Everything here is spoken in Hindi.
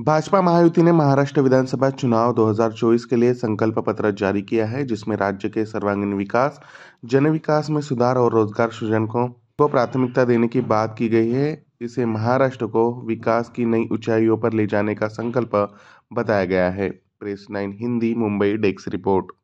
भाजपा महायुति ने महाराष्ट्र विधानसभा चुनाव 2024 के लिए संकल्प पत्र जारी किया है जिसमें राज्य के सर्वांगीण विकास जन विकास में सुधार और रोजगार सृजन को को प्राथमिकता देने की बात की गई है इसे महाराष्ट्र को विकास की नई ऊंचाइयों पर ले जाने का संकल्प बताया गया है press nine Hindi Mumbai desk report